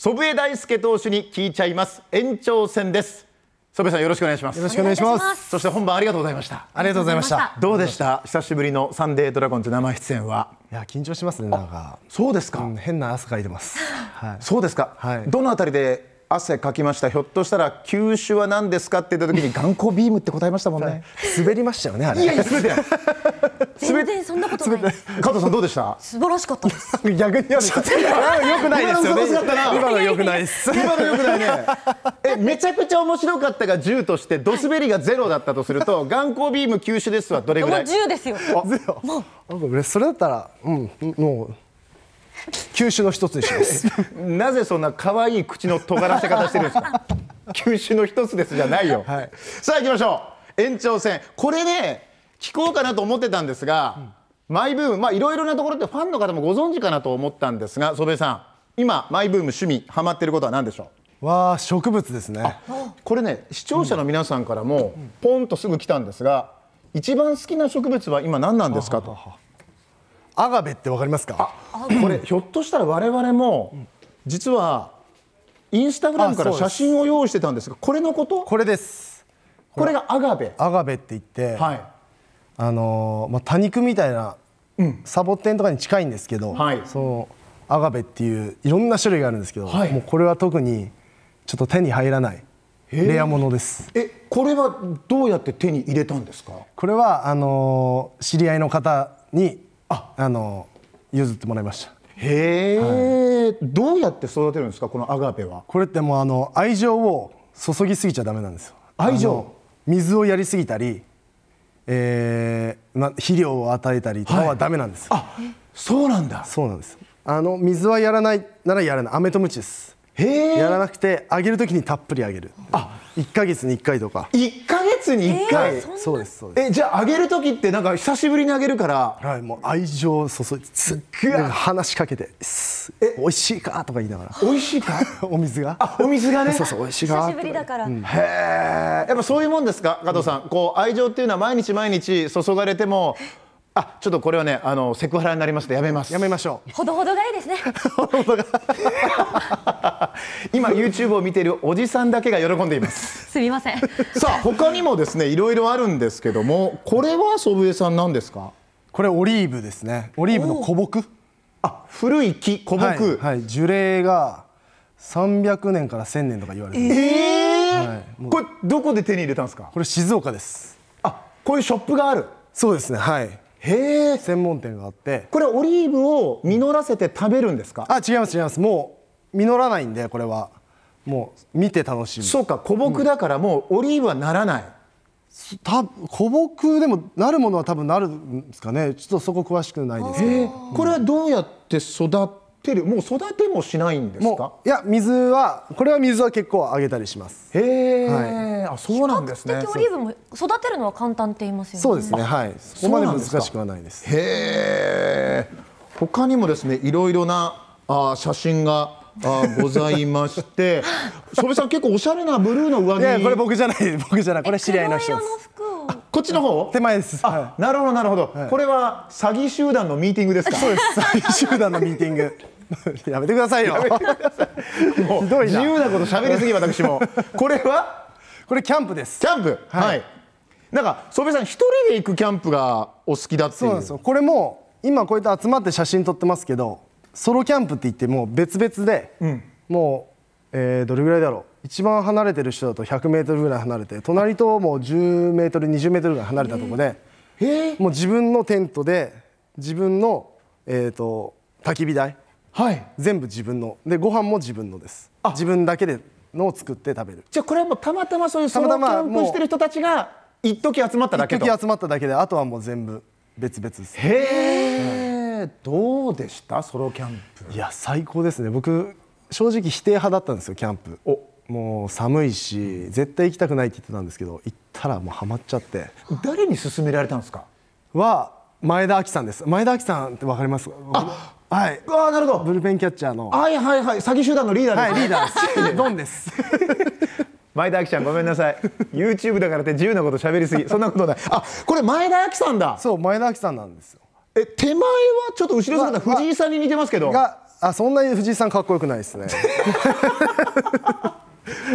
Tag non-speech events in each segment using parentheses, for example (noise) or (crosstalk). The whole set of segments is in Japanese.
祖父江大輔投手に聞いちゃいます延長戦です祖父江さんよろしくお願いしますよろしくお願いしますそして本番ありがとうございましたありがとうございましたどうでした久しぶりのサンデードラゴンズ生出演はいや緊張しますねなんかそうですか、うん、変な汗かいてます (laughs) はいそうですか、はい、どのあたりで汗かきましたひょっとしたら球種は何ですかって言った時に眼光ビームって答えましたもんね滑りましたよねあれいやいや滑ってない全然そんなことない。加藤さんどうでした？素晴らしかったです。逆に良くないですよね。今の良くないです。今の良くないね。(laughs) えめちゃくちゃ面白かったが十としてドスベリがゼロだったとすると、眼 (laughs) 光ビーム吸収ですはどれぐらい？もう10ですよ。ゼロ。もうそれだったらうんもう。吸収の一つにします (laughs) なぜそんな可愛い口の尖らせ方してるんですか吸収の一つですじゃないよ、はい、さあ行きましょう延長戦これね聞こうかなと思ってたんですが、うん、マイブーム、まあ、いろいろなところってファンの方もご存知かなと思ったんですが、祖父江さん、今、マイブーム、趣味、ハマってることは何でしょうわあ植物ですねこれね視聴者の皆さんからもポンとすぐ来たんですが、一番好きな植物は今何なんですかとアガベってわかりますかこれひょっとしたら我々も、れも。実はインスタグラムから写真を用意してたんですがこれのことこれですこれがアガベアガベって言って、はい、あのまあ、多肉みたいな、サボテンとかに近いんですけど、はい、そのアガベっていういろんな種類があるんですけど、はい、もうこれは特にちょっと手に入らないレアものですえこれはどうやって手に入れたんですかこれはあの知り合いの方にああの譲ってもらいましたへえ、はい、どうやって育てるんですかこのアガベはこれってもうあの愛情を注ぎすぎちゃダメなんですよ愛情水をやりすぎたりえーな肥料を与えたりとかはダメなんです、はい、あそうなんだそうなんですあの水はやらないならやらないアメとムチですへえやらなくてあげるときにたっぷりあげるあ1か月に1回とか1回月に一回、えー、そうですそうですえじゃああげる時ってなんか久しぶりにあげるからはいもう愛情を注いですえ話しかけてえ美味しいかとか言いながら美味しいか (laughs) お水があお水がねそうそう美味しいか久しぶりだから、うん、へえやっぱそういうもんですか加藤さん、うん、こう愛情っていうのは毎日毎日注がれてもあちょっとこれはねあのセクハラになりますのでやめますやめましょうほどほどがいいですね (laughs) 今 YouTube を見ているおじさんだけが喜んでいますすみませんさあ他にもですねいろいろあるんですけどもこれは祖父江さんなんですかこれオリーブですねオリーブの古木あ古い木古木、はい、はい、樹齢が三百年から千年とか言われてえー、はい、これどこで手に入れたんですかこれ静岡ですあこういうショップがあるそうですねはいへえ専門店があってこれオリーブを実らせて食べるんですかあ違います違いますもう実らないんでこれはもう見て楽しむそうか古木だからもうオリーブはならない、た古木でもなるものは多分なるんですかねちょっとそこ詳しくないですけどこれはどうやって育てるもう育てもしないんですかいや水はこれは水は結構あげたりしますへえ、はい、あそうなんですね比較的オリーブも育てるのは簡単って言いますよねそうですねはいそこまで難しくはないですへえ他にもですねいろいろなあ写真があございまして、しょべさん結構おしゃれなブルーの上着。これ僕じゃない僕じゃないこれ知り合いの人です。こっちの方手前です、あ、なるほどなるほど、これは詐欺集団のミーティングですかそうです詐欺集団のミーティング (laughs) やめてくださいよもう自由なこと喋りすぎ私もこれはこれキャンプですキャンプはい、なんか曽部さん一人で行くキャンプがお好きだってそうなんですよこれも今こうやって集まって写真撮ってますけどソロキャンプって言ってもう別々で、うもうえー、どれぐらいだろう一番離れてる人だと 100m ぐらい離れて隣ともう 10m20m ぐらい離れたところで、えー、もう自分のテントで自分の、えーと、焚き火台、はい、全部自分のでご飯も自分のです自分だけでのを作って食べるじゃあこれはもうたまたまそういうソロキャンプしてる人たちが一時集まっただけと一時集まっただけであとはもう全部別々ですへえ、はい、どうでしたソロキャンプいや最高ですね僕正直否定派だったんですよキャンプおもう寒いし絶対行きたくないって言ってたんですけど行ったらもうはまっちゃって誰に勧められたんですかは前田亜紀さんです前田亜紀さんって分かりますあはいあなるほどブルペンキャッチャーのはいはいはい詐欺集団のリーダーです、はい、リーダーです (laughs) です (laughs) 前田亜希ちゃんごめんなさい YouTube だからって自由なこと喋りすぎそんなことないあこれ前田亜希さんだそう前田亜希さんなんですよえ手前はちょっと後ろ姿藤井さんに似てますけどがあそんなに藤井さんかっこよくないですね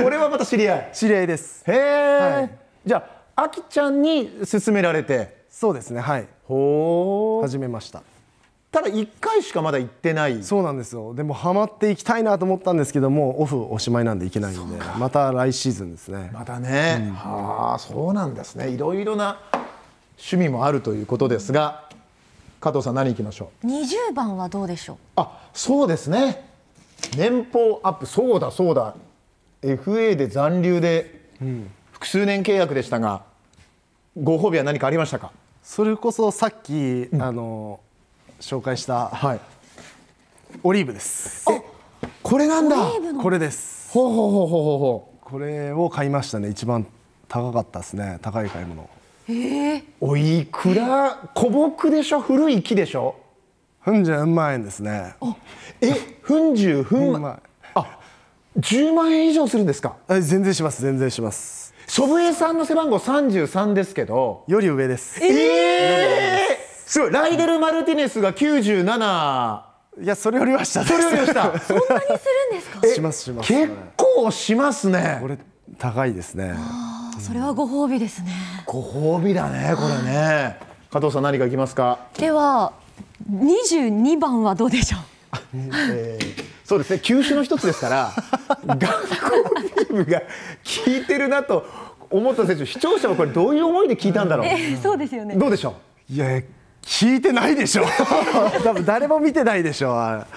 これ (laughs) はまた知り合い知り合いですへえ、はい、じゃああきちゃんに勧められてそうですねはいほー始めましたただ1回しかまだ行ってないそうなんですよでもハマっていきたいなと思ったんですけどもオフおしまいなんでいけないんでまた来シーズンですねまたね、うん、はあそうなんですねいろいろな趣味もあるということですが加藤さん何いきましょう20番はどうでしょうあそうですね年俸アップそうだそうだ FA で残留で複数年契約でしたが、ご褒美は何かありましたかそれこそさっき、あの紹介した、はい、オリーブですあこれなんだこれですほうほうほうほうほうこれを買いましたね一番高かったですね高い買い物おいくら古木でしょ古い木でしょふんじ40万円ですねえふんじ分十分万あ10万円以上するんですか全然します全然します祖父江さんの背番号33ですけどより上ですええー、すごいライデル・マルティネスが97いやそれよりはしたそれよりはした (laughs) そんなにするんですかしますします結構しますねこれ高いですねそれはご褒美ですね。ご褒美だね、これね。加藤さん何かいきますか。では22番はどうでしょう。えー、そうですね、球種の一つですから、学校チームが聞いてるなと思った選手、視聴者はこれどういう思いで聞いたんだろう。えー、そうですよね。どうでしょう。いや聞いてないでしょう (laughs) 多分誰も見てないでしょあ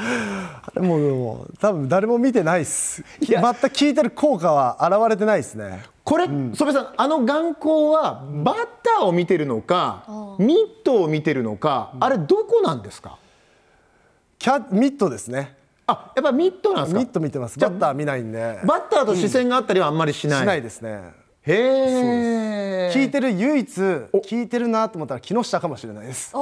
れもう多分誰も見てないっす全く聞いてる効果は現れてないですねこれ、うん、曽部さん、あの眼光はバッターを見てるのか、ミットを見てるのか、あれ、どこなんですかキャミットですね。あ、やっぱミットなんですか。ミット見てます。バッター見ないんで。バッターと視線があったりはあんまりしない。うん、しないですね。へえ。聞いてる唯一聞いてるなと思ったら木下かもしれないです。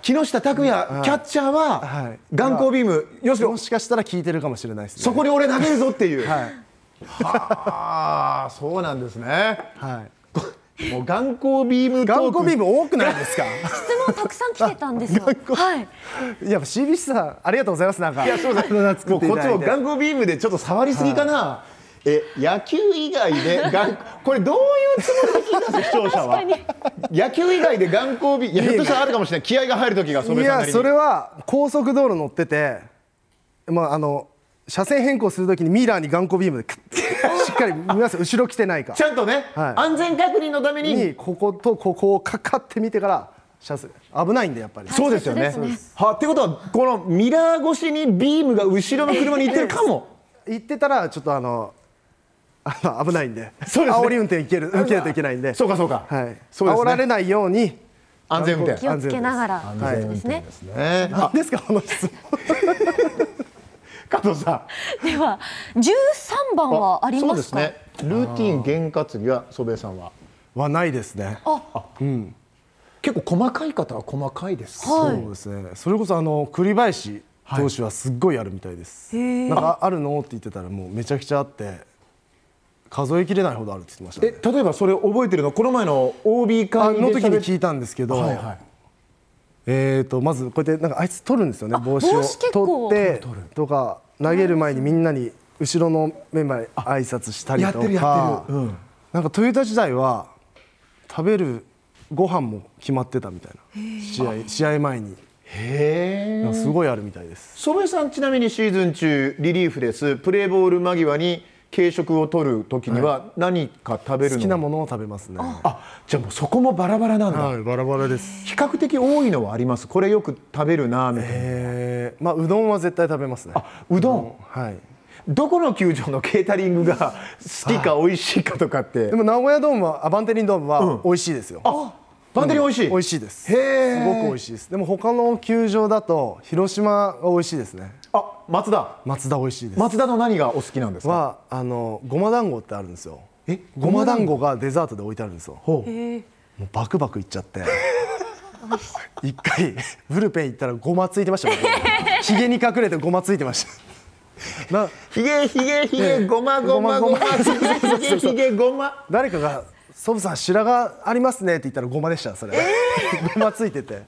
木下拓哉、キャッチャーは、はい、眼光ビーム、よしもしかしたら聞いてるかもしれないです、ね、そこに俺投げるぞっていう。はいはあ、そうなんですね。はい。もう眼光ビーム眼光ビーム多くないですか質問たくさん来てたんですよはいやっぱ c b さんありがとうございますなんかいやそうだもうこっちも眼光ビームでちょっと触りすぎかな、はい、え野球以外で眼これどういうつもりで聞いたんですか視聴者は野球以外で眼光ビームひょっとしたらあるかもしれない気合が入る時がいやそれは高速道路乗っててまああの車線変更するときにミラーに頑固ビームでしっかり見ます後ろ来てないかちゃんとね、はい、安全確認のためにこことここをかかってみてから車線危ないんでやっぱりそうですよねはってことはこのミラー越しにビームが後ろの車に行ってるかも行ってたらちょっとあのあ危ないんであおでね、煽り運転いける受けるといけないんでそうかそうか、はいそうです、ね、煽られないように安全運転気をつけながら安全運転ですね、ですね、ですかこの質問 (laughs) 加藤さん。では13番はありますか。そうですね。ルーティン験担には祖父江さんははないですね。あ、うん。結構細かい方は細かいです。はい、そうですね。それこそあの栗林投手はすっごいあるみたいです。はい、なんかあるのって言ってたらもうめちゃくちゃあって。数えきれないほどあるって言ってました、ね、え例えばそれ覚えてるのこの前の OB 会の時に聞いたんですけど、はいはい、えーと、まずこうやってなんかあいつ取るんですよね帽子を取ってとか投げる前にみんなに後ろのメンバーに挨拶したりとか、うん、なんかトヨタ時代は食べるご飯も決まってたみたいな試合試合前に。へえすごいあるみたいです曽部さんちなみにシーズン中リリーフですプレーボール間際に軽食を取る時には何か食べるの、好きなものを食べますねあじゃあもうそこもバラバラなんだ、はい、バラバラです比較的多いのはありますこれよく食べるなみたいな、えー、まあ、うどんは絶対食べますねあうどん、はいどこの球場のケータリングが好きか美味しいかとかって、でも名古屋ドームはバンテリンドームは美味しいですよ、うん、あバンテリン美味しい、うん、美味しいですへえすごく美味しいですでも他の球場だと広島が美味しいですねあ松田松田美味しいです松田の何がお好きなんですかはあのごま団子ってあるんですよえごま団子がデザートで置いてあるんですよほうもうバクバクいっちゃって一回ブルペン行ったらごまついてましたひげに隠れてごまついてましたなひげひげひげごまごまごまひげひげごま誰かが「ソブさん白髪ありますね」って言ったらごまでしたそれ、えー、(laughs) ごまついてて。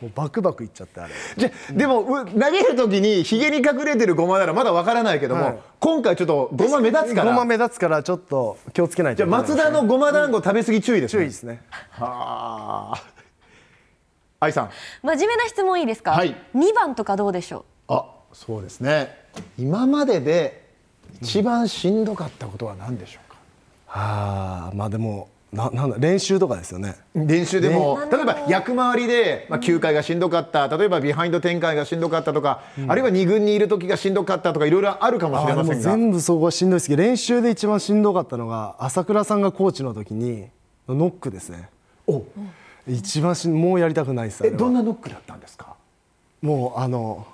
もうバクバクいっちゃってあれじゃ、うん、でもう投げる時にひげに隠れてるごまならまだわからないけども、はい、今回ちょっとごま目立つからごま目立つからちょっと気をつけないとじゃ松田のごま団子食べ過ぎ注意です、ね、注意ですねはあ愛さん真面目な質問いいですか、はい、2番とかどうでしょうあそうですね今までで一番しんどかったことは何でしょうか、うん、はあまあでもななんだ練習とかですよね練習でも、例えば役回りで、まあ、球界がしんどかった、例えばビハインド展開がしんどかったとか、うん、あるいは2軍にいる時がしんどかったとかいろいろあるかもしれませんが全部そこはしんどいですけど練習で一番しんどかったのが朝倉さんがコーチの時にノックですねお一番しもうやりたくないですえどんなノックだったんですかもうあの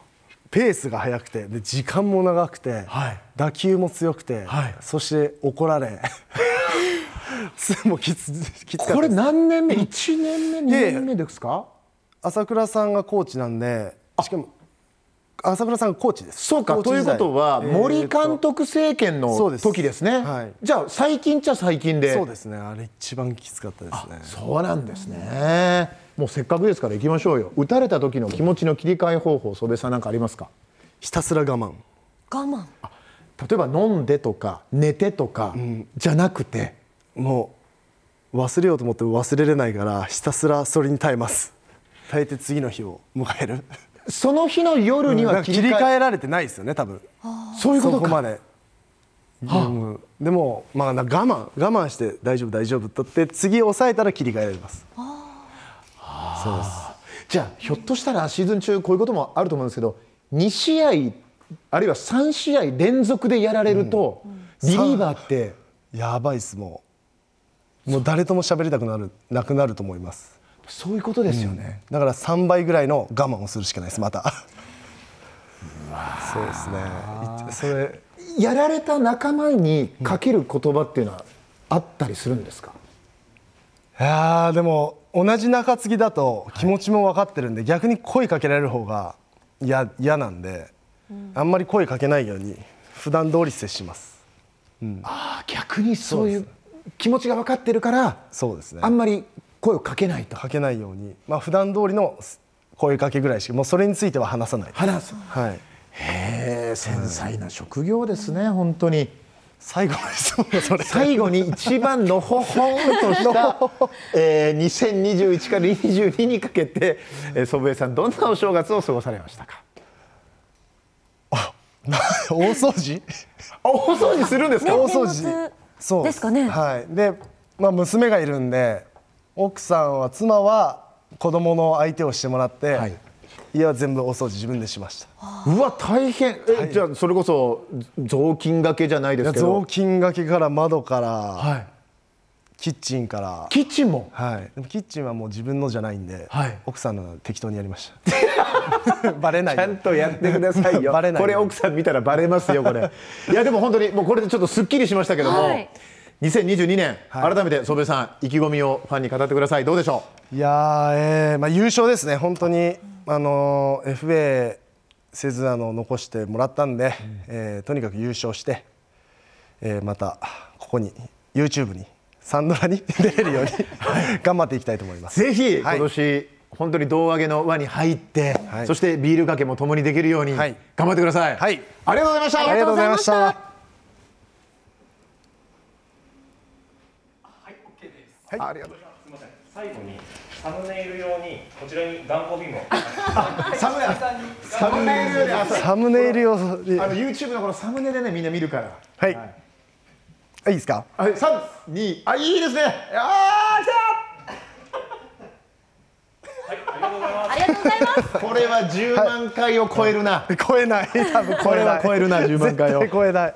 ペースが速くてで時間も長くて、はい、打球も強くて、はい、そして怒られもうきつきつこれ何年目 ?1 年目、2年目ですか朝倉さんがコーチなんで、しかも朝倉さんコーチです。そうかということは、森監督政権の時ですね。はい、じゃあ最近じゃ最近で。そうですね。あれ一番きつかったですね。そうなんですね。もうせっかくですから行きましょうよ。打たれた時の気持ちの切り替え方法、曽部さんなんかありますか。ひたすら我慢。我慢。例えば飲んでとか寝てとかじゃなくて。もう忘れようと思っても忘れれないからひたすらそれに耐えます耐えて次の日を迎えるその日の夜には切り替え,、替えられてないですよね多分そういうことかそこまで、でも、まあ、我慢我慢して大丈夫大丈夫とって次抑えたら切り替えられますそうですじゃあひょっとしたらシーズン中こういうこともあると思うんですけど2試合あるいは3試合連続でやられると、うん、リリーバーってやばいっすもうもう誰とも喋りたくなるなくなると思いますそういうことですよね、うん、だから3倍ぐらいの我慢をするしかないですまたそうですねそれやられた仲間にかける言葉っていうのはあったりするんですか、うん、いやでも同じ中継ぎだと気持ちも分かってるんで、はい、逆に声かけられる方が嫌なんで、うん、あんまり声かけないように普段通り接します、うん、ああ逆にそういう気持ちが分かってるからそうですねあんまり声をかけないとかけないようにまあ普段通りの声かけぐらいしかもうそれについては話さない話すはいへえ繊細な職業ですね、本当に最後にそれ最後に一番のほほんとした (laughs) えー、2021から22にかけて、え祖父江さんどんなお正月を過ごされましたかあ大掃除大掃除するんですか大掃除そうですかね。はい、で、まあ、娘がいるんで奥さんは妻は子供の相手をしてもらって、はい、家は全部お掃除自分でしましたうわ大変えじゃあそれこそ雑巾がけじゃないですけど雑巾がけから窓から、はい、キッチンからキッチンもはいでもキッチンはもう自分のじゃないんで、はい、奥さんの適当にやりました (laughs) バレないちゃんとやってくださいよ (laughs) バレないこれ奥さん見たらバレますよこれいやでも本当にもうこれでちょっとすっきりしましたけども、はい、2022年、はい、改めて父江さん意気込みをファンに語ってくださいどうでしょういやえー、まあ優勝ですね本当にあの FA せずあの残してもらったんで、うん、えー、とにかく優勝して、えー、またここに YouTube にサンドラに出れるように頑張っていきたいと思います。ぜひ、今年本当に胴上げの輪に入って、はい、そしてビールかけもともにできるように、頑張ってください、はい、ありがとうございましたありがとうございましたはい OK ですはいありがとうございますすみません最後にサムネイル用にこちらにダンコビームサムネサムネイル用でサムネイル用あの YouTube のこのサムネでねみんな見るからはい、はいいいですかはい三二あいいですねああ来たありがとうございます。これは十万回を超えるな。はい、(laughs) 超えない。多分これは超えるな十万回を。絶対超えない。